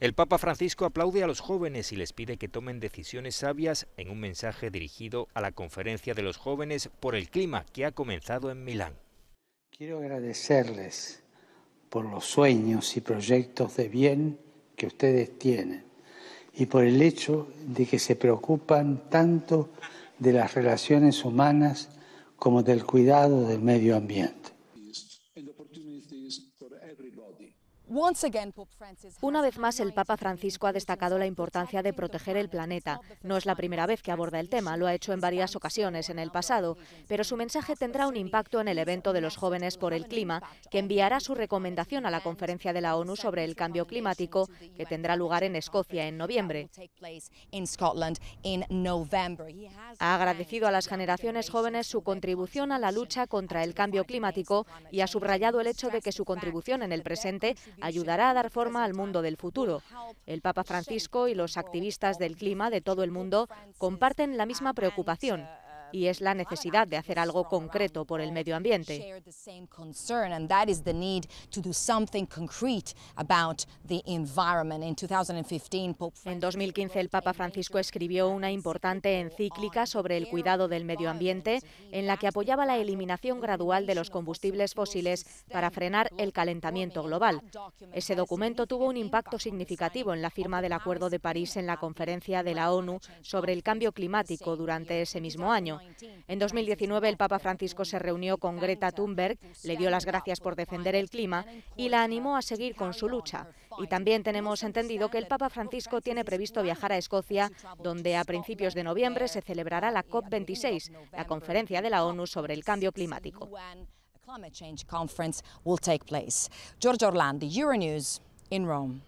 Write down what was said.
El Papa Francisco aplaude a los jóvenes y les pide que tomen decisiones sabias en un mensaje dirigido a la Conferencia de los Jóvenes por el Clima que ha comenzado en Milán. Quiero agradecerles por los sueños y proyectos de bien que ustedes tienen y por el hecho de que se preocupan tanto de las relaciones humanas como del cuidado del medio ambiente. Una vez más, el Papa Francisco ha destacado la importancia de proteger el planeta. No es la primera vez que aborda el tema, lo ha hecho en varias ocasiones en el pasado, pero su mensaje tendrá un impacto en el evento de los jóvenes por el clima, que enviará su recomendación a la conferencia de la ONU sobre el cambio climático, que tendrá lugar en Escocia en noviembre. Ha agradecido a las generaciones jóvenes su contribución a la lucha contra el cambio climático y ha subrayado el hecho de que su contribución en el presente ayudará a dar forma al mundo del futuro. El Papa Francisco y los activistas del clima de todo el mundo comparten la misma preocupación, y es la necesidad de hacer algo concreto por el medio ambiente. En 2015 el Papa Francisco escribió una importante encíclica sobre el cuidado del medio ambiente en la que apoyaba la eliminación gradual de los combustibles fósiles para frenar el calentamiento global. Ese documento tuvo un impacto significativo en la firma del Acuerdo de París en la conferencia de la ONU sobre el cambio climático durante ese mismo año. En 2019 el Papa Francisco se reunió con Greta Thunberg, le dio las gracias por defender el clima y la animó a seguir con su lucha. Y también tenemos entendido que el Papa Francisco tiene previsto viajar a Escocia, donde a principios de noviembre se celebrará la COP26, la conferencia de la ONU sobre el cambio climático. Euronews,